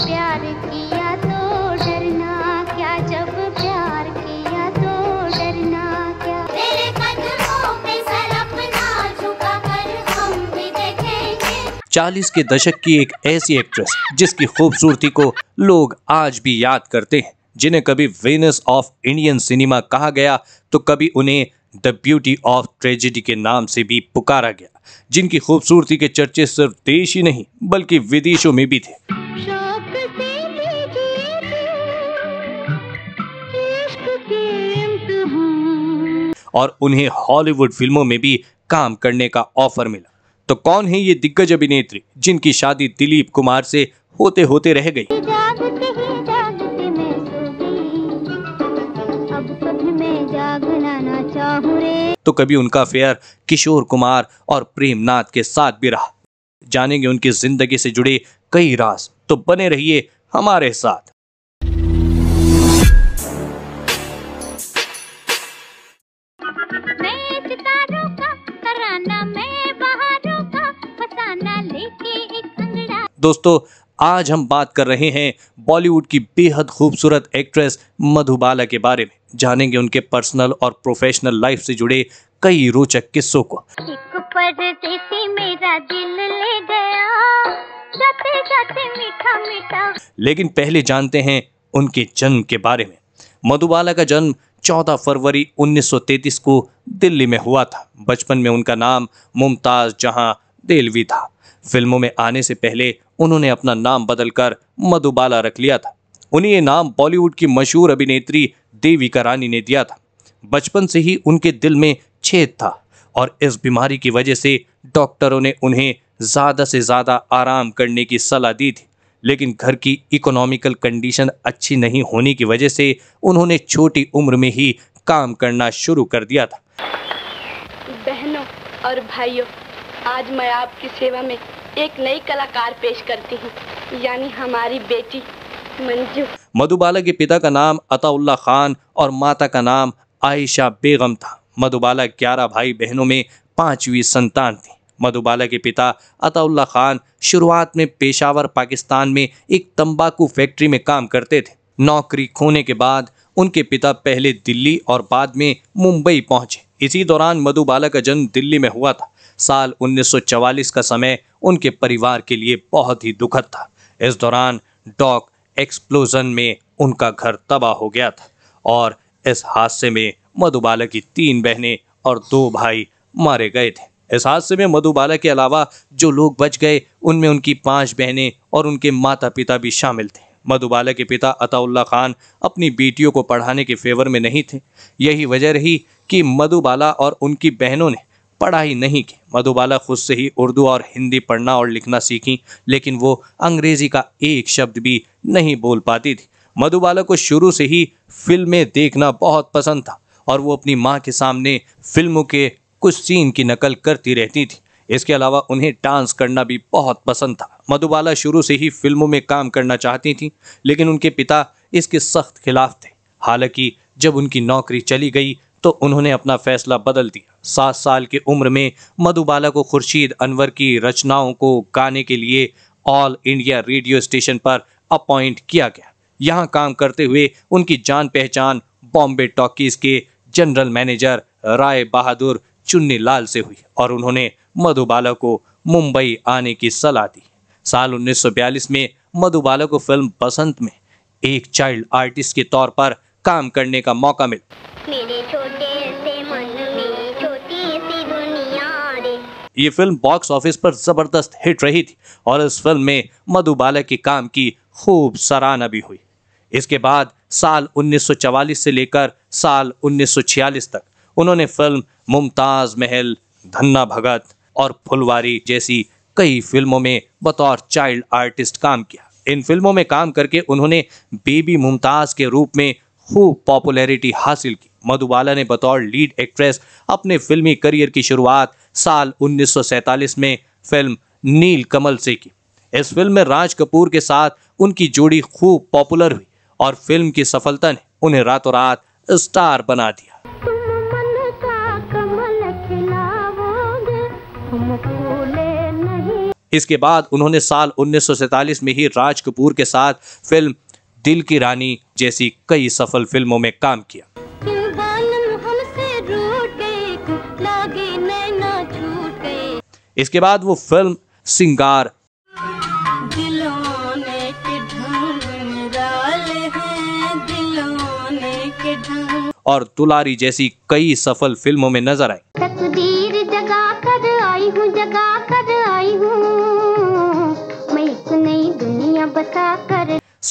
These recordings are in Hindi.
तो तो चालीस के दशक की एक ऐसी एक्ट्रेस जिसकी खूबसूरती को लोग आज भी याद करते हैं जिन्हें कभी वेनस ऑफ इंडियन सिनेमा कहा गया तो कभी उन्हें द ब्यूटी ऑफ ट्रेजिडी के नाम से भी पुकारा गया जिनकी खूबसूरती के चर्चे सिर्फ देश ही नहीं बल्कि विदेशों में भी थे और उन्हें हॉलीवुड फिल्मों में भी काम करने का ऑफर मिला तो कौन है ये दिग्गज अभिनेत्री जिनकी शादी दिलीप कुमार से होते होते रह गई तो कभी उनका फेयर किशोर कुमार और प्रेमनाथ के साथ भी रहा जानेंगे उनकी जिंदगी से जुड़े कई राज तो बने रहिए हमारे साथ दोस्तों आज हम बात कर रहे हैं बॉलीवुड की बेहद खूबसूरत एक्ट्रेस मधुबाला के बारे में जानेंगे उनके पर्सनल और प्रोफेशनल लाइफ से जुड़े कई रोचक किस्सों को मिठा मिठा। लेकिन पहले जानते हैं उनके जन्म के बारे में मधुबाला का जन्म 14 फरवरी 1933 को दिल्ली में हुआ था बचपन में उनका नाम मुमताज़ जहां देलवी था फिल्मों में आने से पहले उन्होंने अपना नाम बदलकर मधुबाला रख लिया था उन्हें ये नाम बॉलीवुड की मशहूर अभिनेत्री देविका रानी ने दिया था बचपन से ही उनके दिल में छेद था और इस बीमारी की वजह से डॉक्टरों ने उन्हें ज़्यादा से ज़्यादा आराम करने की सलाह दी थी लेकिन घर की इकोनॉमिकल कंडीशन अच्छी नहीं होने की वजह से उन्होंने छोटी उम्र में ही काम करना शुरू कर दिया था बहनों और भाइयों आज मैं आपकी सेवा में एक नई कलाकार पेश करती हूँ यानी हमारी बेटी मंजू मधुबाला के पिता का नाम अताउल्ला खान और माता का नाम आयशा बेगम था मधुबाला ग्यारह भाई बहनों में पांचवी संतान थी मधुबाला के पिता अताउल्ला खान शुरुआत में पेशावर पाकिस्तान में एक तंबाकू फैक्ट्री में काम करते थे नौकरी खोने के बाद उनके पिता पहले दिल्ली और बाद में मुंबई पहुंचे इसी दौरान मधुबाला का जन्म दिल्ली में हुआ था साल 1944 का समय उनके परिवार के लिए बहुत ही दुखद था इस दौरान डॉग एक्सप्लोजन में उनका घर तबाह हो गया था और इस हादसे में मधुबाला की तीन बहनें और दो भाई मारे गए थे इस हादसे में मधुबाला के अलावा जो लोग बच गए उनमें उनकी पांच बहनें और उनके माता पिता भी शामिल थे मधुबाला के पिता अताउल्ला खान अपनी बेटियों को पढ़ाने के फेवर में नहीं थे यही वजह रही कि मधुबाला और उनकी बहनों ने पढ़ा ही नहीं कि मधुबाला खुद से ही उर्दू और हिंदी पढ़ना और लिखना सीखी लेकिन वो अंग्रेज़ी का एक शब्द भी नहीं बोल पाती थी मधुबाला को शुरू से ही फिल्में देखना बहुत पसंद था और वो अपनी माँ के सामने फिल्मों के कुछ सीन की नकल करती रहती थी इसके अलावा उन्हें डांस करना भी बहुत पसंद था मधुबाला शुरू से ही फिल्मों में काम करना चाहती थी लेकिन उनके पिता इसके सख्त खिलाफ थे हालांकि जब उनकी नौकरी चली गई तो उन्होंने अपना फैसला बदल दिया सात साल की उम्र में मधुबाला को खुर्शीद अनवर की रचनाओं को गाने के लिए ऑल इंडिया रेडियो स्टेशन पर अपॉइंट किया गया यहाँ काम करते हुए उनकी जान पहचान बॉम्बे टॉकीज के जनरल मैनेजर राय बहादुर चुन्नी लाल से हुई और उन्होंने मधुबाला को मुंबई आने की सलाह दी साल 1942 में मधुबाला को फिल्म बसंत में एक चाइल्ड आर्टिस्ट के तौर पर काम करने का मौका मिला ये फिल्म बॉक्स ऑफिस पर ज़बरदस्त हिट रही थी और इस फिल्म में मधुबाला के काम की खूब सराहना भी हुई इसके बाद साल 1944 से लेकर साल 1946 तक उन्होंने फिल्म मुमताज़ महल धन्ना भगत और फुलवारी जैसी कई फिल्मों में बतौर चाइल्ड आर्टिस्ट काम किया इन फिल्मों में काम करके उन्होंने बेबी मुमताज़ के रूप में खूब पॉपुलैरिटी हासिल की मधुबाला ने बतौर लीड एक्ट्रेस अपने फिल्मी करियर की शुरुआत साल 1947 में फिल्म नील कमल से की इस फिल्म में राज कपूर के साथ उनकी जोड़ी खूब पॉपुलर हुई और फिल्म की सफलता ने उन्हें रातों रात स्टार बना दिया इसके बाद उन्होंने साल 1947 में ही राज कपूर के साथ फिल्म दिल की रानी जैसी कई सफल फिल्मों में काम किया इसके बाद वो फिल्म सिंगार और तुलारी जैसी कई सफल फिल्मों में नजर आई तकदीर जगा कर आई हूँ जगा कर आई हूँ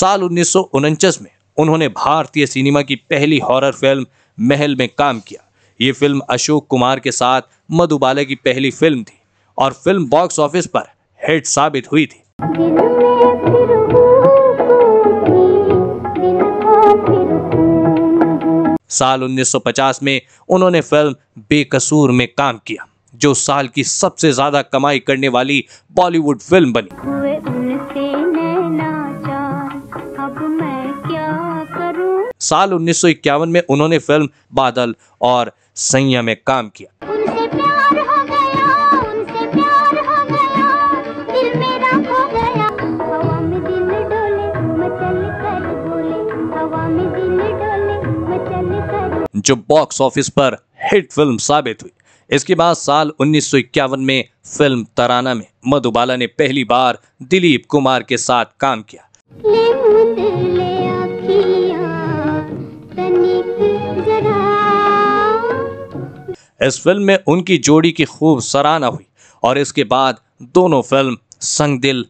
साल उन्नीस में उन्होंने भारतीय सिनेमा की पहली हॉरर फिल्म महल में काम किया ये फिल्म अशोक कुमार के साथ मधुबाला की पहली फिल्म थी और फिल्म बॉक्स ऑफिस पर हिट साबित हुई थी साल 1950 में उन्होंने फिल्म बेकसूर में काम किया जो साल की सबसे ज्यादा कमाई करने वाली बॉलीवुड फिल्म बनी साल उन्नीस में उन्होंने फिल्म बादल और संयम में काम किया जो बॉक्स ऑफिस पर हिट फिल्म साबित हुई इसके बाद साल उन्नीस में फिल्म तराना में मधुबाला ने पहली बार दिलीप कुमार के साथ काम किया इस फिल्म में उनकी जोड़ी की खूब सराहना हुई और इसके बाद दोनों फिल्म संग दिल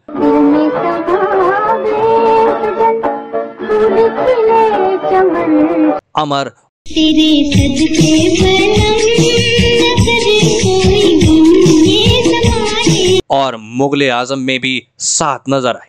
अमर तेरे सदके और मुगल आजम में भी साथ नजर आए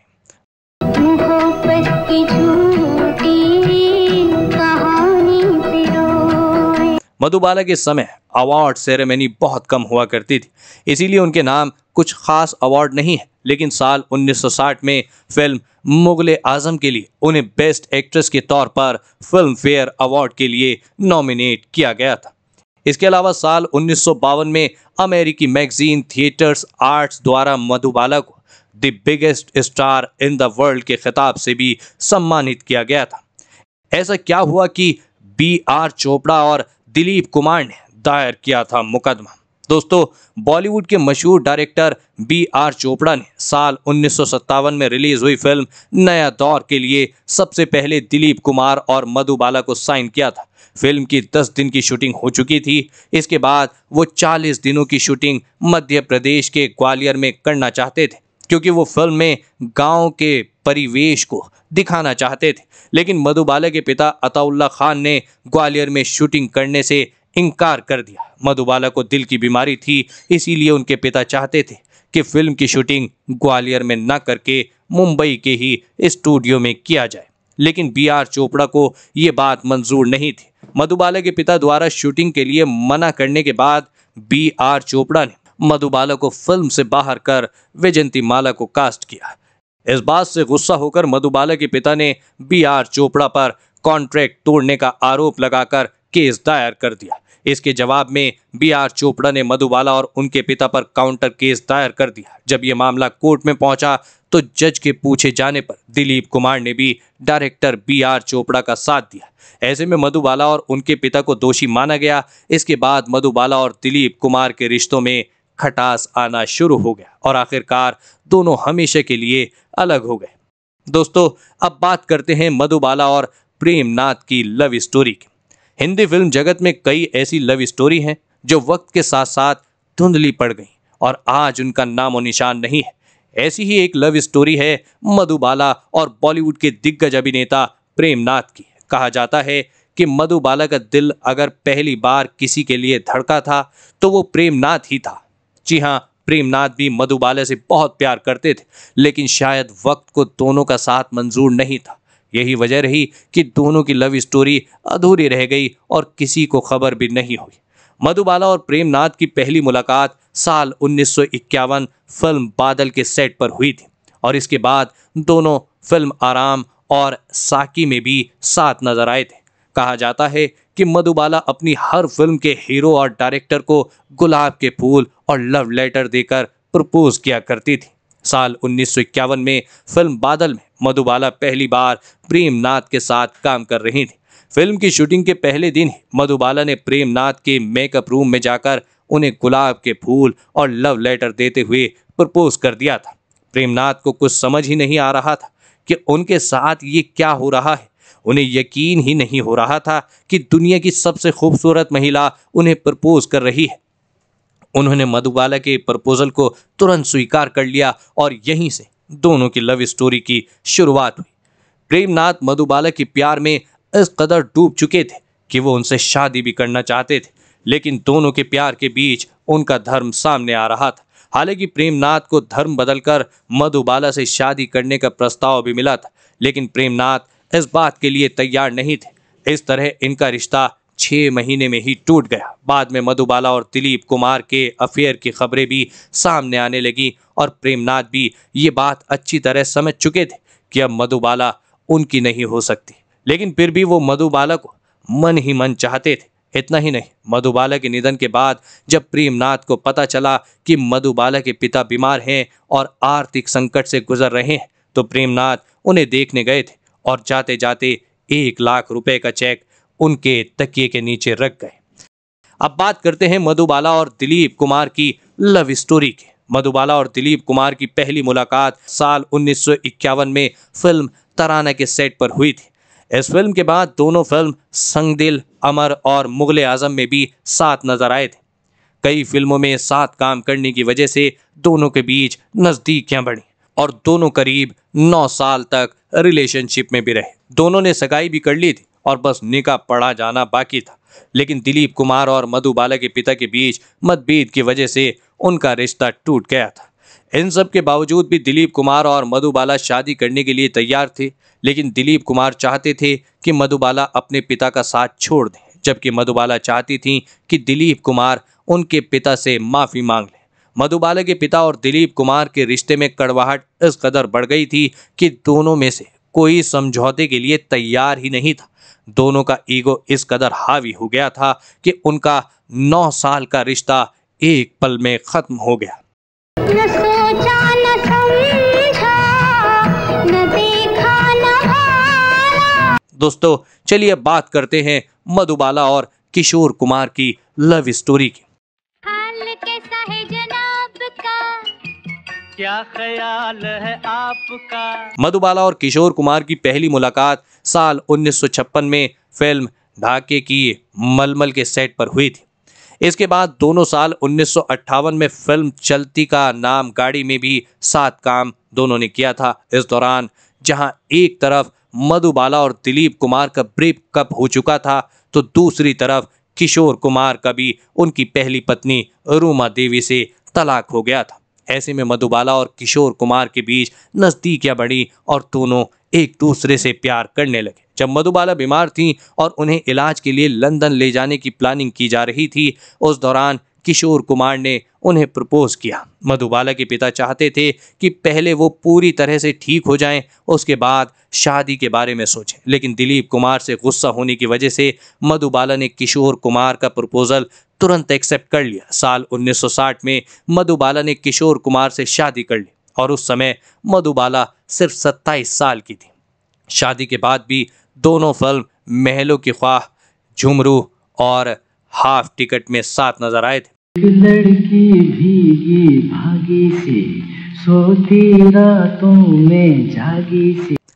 मधुबाला के समय अवार्ड सेरेमनी बहुत कम हुआ करती थी इसीलिए उनके नाम कुछ खास अवार्ड नहीं है लेकिन साल 1960 में फिल्म मुगल आजम के लिए उन्हें बेस्ट एक्ट्रेस के तौर पर फिल्म फेयर अवार्ड के लिए नॉमिनेट किया गया था इसके अलावा साल उन्नीस में अमेरिकी मैगजीन थिएटर्स आर्ट्स द्वारा मधुबाला को the biggest star in the world के खिताब से भी सम्मानित किया गया था ऐसा क्या हुआ कि बी आर चोपड़ा और दिलीप कुमार ने दायर किया था मुकदमा दोस्तों बॉलीवुड के मशहूर डायरेक्टर बी आर चोपड़ा ने साल उन्नीस में रिलीज हुई फिल्म नया दौर के लिए सबसे पहले दिलीप कुमार और मधुबाला को साइन किया था फिल्म की 10 दिन की शूटिंग हो चुकी थी इसके बाद वो 40 दिनों की शूटिंग मध्य प्रदेश के ग्वालियर में करना चाहते थे क्योंकि वो फिल्म में गांव के परिवेश को दिखाना चाहते थे लेकिन मधुबाला के पिता अताउल्ला खान ने ग्वालियर में शूटिंग करने से इनकार कर दिया मधुबाला को दिल की बीमारी थी इसीलिए उनके पिता चाहते थे कि फिल्म की शूटिंग ग्वालियर में न करके मुंबई के ही स्टूडियो में किया जाए लेकिन बी आर चोपड़ा को ये बात मंजूर नहीं थी मधुबाला के पिता द्वारा शूटिंग के लिए मना करने के बाद बी आर चोपड़ा ने मधुबाला को फिल्म से बाहर कर विजंती माला को कास्ट किया इस बात से गुस्सा होकर मधुबाला के पिता ने बी आर चोपड़ा पर कॉन्ट्रैक्ट तोड़ने का आरोप लगाकर केस दायर कर दिया इसके जवाब में बी आर चोपड़ा ने मधुबाला और उनके पिता पर काउंटर केस दायर कर दिया जब ये मामला कोर्ट में पहुंचा तो जज के पूछे जाने पर दिलीप कुमार ने भी डायरेक्टर बी आर चोपड़ा का साथ दिया ऐसे में मधुबाला और उनके पिता को दोषी माना गया इसके बाद मधुबाला और दिलीप कुमार के रिश्तों में खटास आना शुरू हो गया और आखिरकार दोनों हमेशा के लिए अलग हो गए दोस्तों अब बात करते हैं मधुबाला और प्रेमनाथ की लव स्टोरी की हिंदी फिल्म जगत में कई ऐसी लव स्टोरी हैं जो वक्त के साथ साथ धुंधली पड़ गई और आज उनका नाम और निशान नहीं है ऐसी ही एक लव स्टोरी है मधुबाला और बॉलीवुड के दिग्गज अभिनेता प्रेमनाथ की कहा जाता है कि मधुबाला का दिल अगर पहली बार किसी के लिए धड़का था तो वो प्रेमनाथ ही था जी हाँ प्रेमनाथ भी मधुबाला से बहुत प्यार करते थे लेकिन शायद वक्त को दोनों का साथ मंजूर नहीं था यही वजह रही कि दोनों की लव स्टोरी अधूरी रह गई और किसी को खबर भी नहीं हुई मधुबाला और प्रेमनाथ की पहली मुलाकात साल उन्नीस फिल्म बादल के सेट पर हुई थी और इसके बाद दोनों फिल्म आराम और साकी में भी साथ नजर आए थे कहा जाता है कि मधुबाला अपनी हर फिल्म के हीरो और डायरेक्टर को गुलाब के फूल और लव लेटर देकर प्रपोज किया करती थी साल उन्नीस में फिल्म बादल में मधुबाला पहली बार प्रेमनाथ के साथ काम कर रही थी फिल्म की शूटिंग के पहले दिन ही मधुबाला ने प्रेमनाथ के मेकअप रूम में जाकर उन्हें गुलाब के फूल और लव लेटर देते हुए प्रपोज कर दिया था प्रेमनाथ को कुछ समझ ही नहीं आ रहा था कि उनके साथ ये क्या हो रहा है उन्हें यकीन ही नहीं हो रहा था कि दुनिया की सबसे खूबसूरत महिला उन्हें प्रपोज कर रही है उन्होंने मधुबाला के प्रपोजल को तुरंत स्वीकार कर लिया और यहीं से दोनों की लव स्टोरी की शुरुआत हुई प्रेमनाथ मधुबाला के प्यार में इस कदर डूब चुके थे कि वो उनसे शादी भी करना चाहते थे लेकिन दोनों के प्यार के बीच उनका धर्म सामने आ रहा था हालांकि प्रेमनाथ को धर्म बदलकर मधुबाला से शादी करने का प्रस्ताव भी मिला था लेकिन प्रेमनाथ इस बात के लिए तैयार नहीं थे इस तरह इनका रिश्ता छः महीने में ही टूट गया बाद में मधुबाला और दिलीप कुमार के अफेयर की खबरें भी सामने आने लगी और प्रेमनाथ भी ये बात अच्छी तरह समझ चुके थे कि अब मधुबाला उनकी नहीं हो सकती लेकिन फिर भी वो मधुबाला को मन ही मन चाहते थे इतना ही नहीं मधुबाला के निधन के बाद जब प्रेमनाथ को पता चला कि मधुबाला के पिता बीमार हैं और आर्थिक संकट से गुजर रहे हैं तो प्रेमनाथ उन्हें देखने गए थे और जाते जाते एक लाख रुपए का चेक उनके तकिए के नीचे रख गए अब बात करते हैं मधुबाला और दिलीप कुमार की लव स्टोरी की मधुबाला और दिलीप कुमार की पहली मुलाकात साल 1951 में फिल्म तराना के सेट पर हुई थी इस फिल्म के बाद दोनों फिल्म संगदिल अमर और मुगल आजम में भी साथ नजर आए थे कई फिल्मों में साथ काम करने की वजह से दोनों के बीच नजदीकियां बढ़ी और दोनों करीब नौ साल तक रिलेशनशिप में भी रहे दोनों ने सगाई भी कर ली थी और बस निका पढ़ा जाना बाकी था लेकिन दिलीप कुमार और मधुबाला के पिता के बीच मतभेद की वजह से उनका रिश्ता टूट गया था इन सब के बावजूद भी दिलीप कुमार और मधुबाला शादी करने के लिए तैयार थे लेकिन दिलीप कुमार चाहते थे कि मधुबाला अपने पिता का साथ छोड़ दें जबकि मधुबाला चाहती थी कि दिलीप कुमार उनके पिता से माफ़ी मांग लें मधुबाला के पिता और दिलीप कुमार के रिश्ते में कड़वाहट इस कदर बढ़ गई थी कि दोनों में से कोई समझौते के लिए तैयार ही नहीं था दोनों का ईगो इस कदर हावी हो गया था कि उनका नौ साल का रिश्ता एक पल में खत्म हो गया दोस्तों चलिए बात करते हैं मधुबाला और किशोर कुमार की लव स्टोरी की क्या ख्याल है आपका मधुबाला और किशोर कुमार की पहली मुलाकात साल 1956 में फिल्म ढाके की मलमल के सेट पर हुई थी इसके बाद दोनों साल उन्नीस में फिल्म चलती का नाम गाड़ी में भी सात काम दोनों ने किया था इस दौरान जहां एक तरफ मधुबाला और दिलीप कुमार का ब्रेक कप हो चुका था तो दूसरी तरफ किशोर कुमार का भी उनकी पहली पत्नी रूमा देवी से तलाक हो गया था ऐसे में मधुबाला और किशोर कुमार के बीच नज़दीकियाँ बढ़ी और दोनों एक दूसरे से प्यार करने लगे जब मधुबाला बीमार थी और उन्हें इलाज के लिए लंदन ले जाने की प्लानिंग की जा रही थी उस दौरान किशोर कुमार ने उन्हें प्रपोज किया मधुबाला के पिता चाहते थे कि पहले वो पूरी तरह से ठीक हो जाएं उसके बाद शादी के बारे में सोचें लेकिन दिलीप कुमार से गुस्सा होने की वजह से मधुबाला ने किशोर कुमार का प्रपोज़ल तुरंत एक्सेप्ट कर लिया साल 1960 में मधुबाला ने किशोर कुमार से शादी कर ली और उस समय मधुबाला सिर्फ 27 साल की थी शादी के बाद भी दोनों फिल्म महलों की ख्वाह झुमरू और हाफ टिकट में साथ नजर आए थे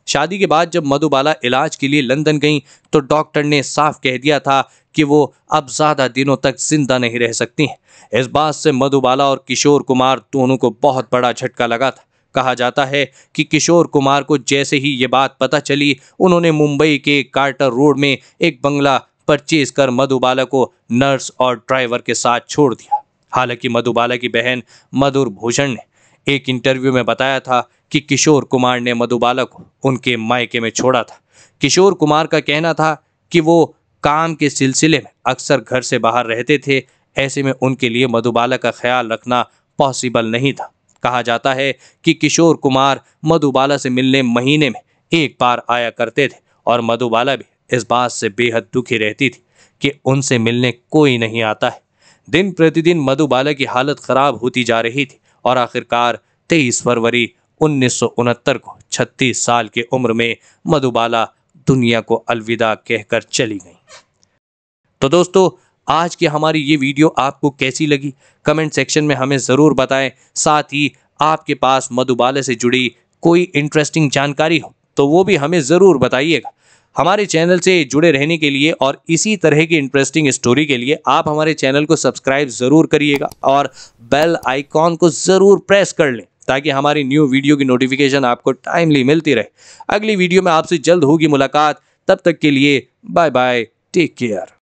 शादी के बाद जब मधुबाला इलाज के लिए लंदन गई तो डॉक्टर ने साफ कह दिया था कि वो अब ज़्यादा दिनों तक जिंदा नहीं रह सकती हैं इस बात से मधुबाला और किशोर कुमार दोनों को बहुत बड़ा झटका लगा था कहा जाता है कि किशोर कुमार को जैसे ही ये बात पता चली उन्होंने मुंबई के कार्टर रोड में एक बंगला परचेज कर मधुबाला को नर्स और ड्राइवर के साथ छोड़ दिया हालांकि मधुबाला की बहन मधुर भूषण ने एक इंटरव्यू में बताया था कि किशोर कुमार ने मधुबाला को उनके मायके में छोड़ा था किशोर कुमार का कहना था कि वो काम के सिलसिले में अक्सर घर से बाहर रहते थे ऐसे में उनके लिए मधुबाला का ख्याल रखना पॉसिबल नहीं था कहा जाता है कि किशोर कुमार मधुबाला से मिलने महीने में एक बार आया करते थे और मधुबाला भी इस बात से बेहद दुखी रहती थी कि उनसे मिलने कोई नहीं आता है दिन प्रतिदिन मधुबाला की हालत खराब होती जा रही थी और आखिरकार तेईस फरवरी उन्नीस को 36 साल की उम्र में मधुबाला दुनिया को अलविदा कहकर चली गई तो दोस्तों आज की हमारी ये वीडियो आपको कैसी लगी कमेंट सेक्शन में हमें ज़रूर बताएं साथ ही आपके पास मधुबाले से जुड़ी कोई इंटरेस्टिंग जानकारी हो तो वो भी हमें ज़रूर बताइएगा हमारे चैनल से जुड़े रहने के लिए और इसी तरह की इंटरेस्टिंग स्टोरी के लिए आप हमारे चैनल को सब्सक्राइब ज़रूर करिएगा और बेल आइकॉन को ज़रूर प्रेस कर लें ताकि हमारी न्यू वीडियो की नोटिफिकेशन आपको टाइमली मिलती रहे अगली वीडियो में आपसे जल्द होगी मुलाकात तब तक के लिए बाय बाय टेक केयर